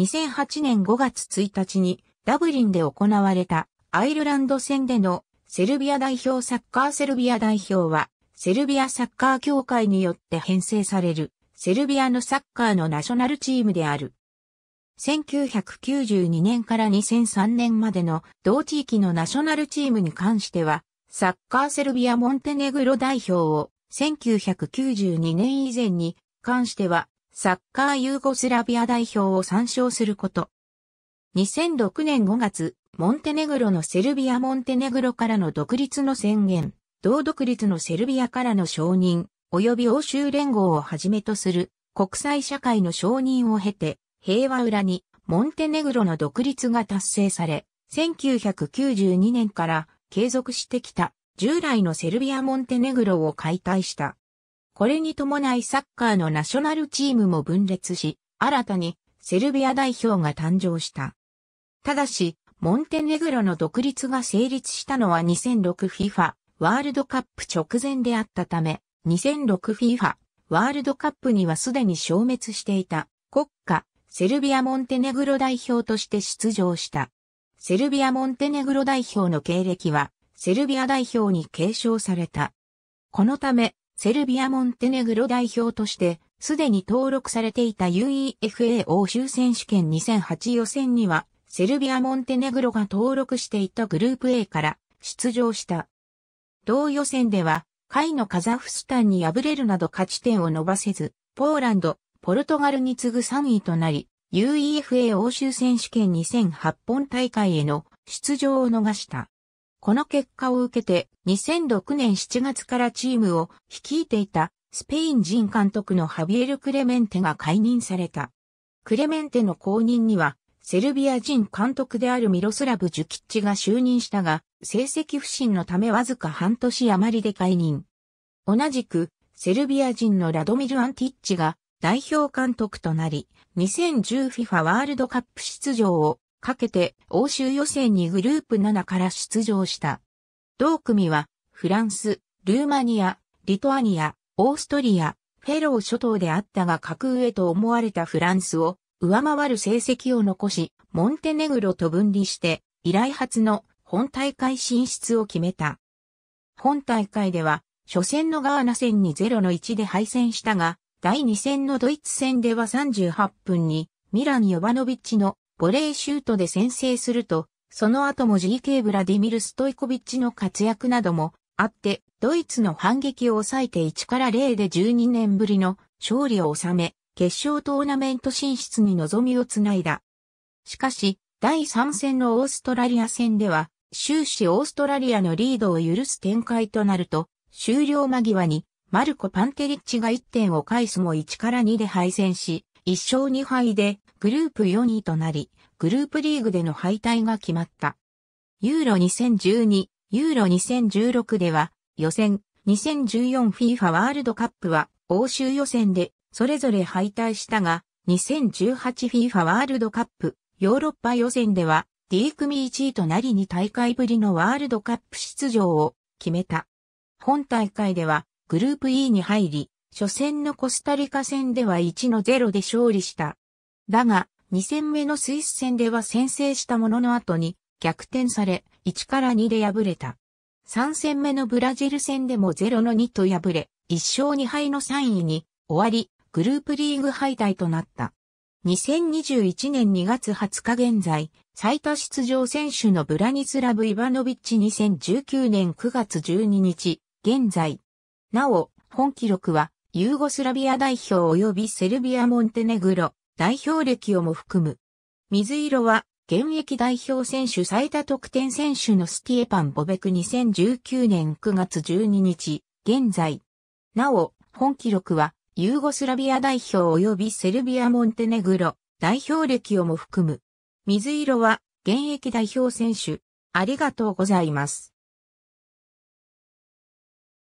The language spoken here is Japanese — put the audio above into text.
2008年5月1日にダブリンで行われたアイルランド戦でのセルビア代表サッカーセルビア代表はセルビアサッカー協会によって編成されるセルビアのサッカーのナショナルチームである。1992年から2003年までの同地域のナショナルチームに関しては、サッカーセルビア・モンテネグロ代表を1992年以前に関してはサッカーユーゴスラビア代表を参照すること。2006年5月、モンテネグロのセルビア・モンテネグロからの独立の宣言、同独立のセルビアからの承認、及び欧州連合をはじめとする国際社会の承認を経て、平和裏にモンテネグロの独立が達成され、1992年から継続してきた従来のセルビア・モンテネグロを解体した。これに伴いサッカーのナショナルチームも分裂し、新たにセルビア代表が誕生した。ただし、モンテネグロの独立が成立したのは 2006FIFA ワールドカップ直前であったため、2006FIFA ワールドカップにはすでに消滅していた国家セルビア・モンテネグロ代表として出場した。セルビア・モンテネグロ代表の経歴はセルビア代表に継承された。このため、セルビア・モンテネグロ代表として、すでに登録されていた UEFA 欧州選手権2008予選には、セルビア・モンテネグロが登録していたグループ A から出場した。同予選では、下位のカザフスタンに敗れるなど勝ち点を伸ばせず、ポーランド、ポルトガルに次ぐ3位となり、UEFA 欧州選手権2008本大会への出場を逃した。この結果を受けて2006年7月からチームを率いていたスペイン人監督のハビエル・クレメンテが解任された。クレメンテの後任にはセルビア人監督であるミロスラブ・ジュキッチが就任したが、成績不振のためわずか半年余りで解任。同じく、セルビア人のラドミル・アンティッチが代表監督となり、2 0 1 0フィファワールドカップ出場をかけて欧州予選にグループ7から出場した。同組は、フランス、ルーマニア、リトアニア、オーストリア、フェロー諸島であったが格上と思われたフランスを上回る成績を残し、モンテネグロと分離して、以来初の本大会進出を決めた。本大会では、初戦のガーナ戦に0の1で敗戦したが、第2戦のドイツ戦では38分に、ミラン・ヨバノビッチのボレーシュートで先制すると、その後も GK ブラディミル・ストイコビッチの活躍などもあって、ドイツの反撃を抑えて1から0で12年ぶりの勝利を収め、決勝トーナメント進出に望みをつないだ。しかし、第3戦のオーストラリア戦では、終始オーストラリアのリードを許す展開となると、終了間際に、マルコ・パンテリッチが1点を返すも1から2で敗戦し、1勝2敗でグループ4位となり、グループリーグでの敗退が決まった。ユーロ2012、ユーロ2016では、予選、2014FIFA ワールドカップは、欧州予選で、それぞれ敗退したが、2018FIFA ワールドカップ、ヨーロッパ予選では、D 組1位となり2大会ぶりのワールドカップ出場を決めた。本大会では、グループ E に入り、初戦のコスタリカ戦では1の0で勝利した。だが、2戦目のスイス戦では先制したものの後に逆転され、1から2で敗れた。3戦目のブラジル戦でも0の2と敗れ、1勝2敗の3位に終わり、グループリーグ敗退となった。2021年2月20日現在、最多出場選手のブラニスラブ・イバノビッチ2019年9月12日、現在。なお、本記録は、ユーゴスラビア代表及びセルビア・モンテネグロ、代表歴をも含む。水色は、現役代表選手最多得点選手のスティエパン・ボベク2019年9月12日、現在。なお、本記録は、ユーゴスラビア代表及びセルビア・モンテネグロ、代表歴をも含む。水色は、現役代表選手。ありがとうございます。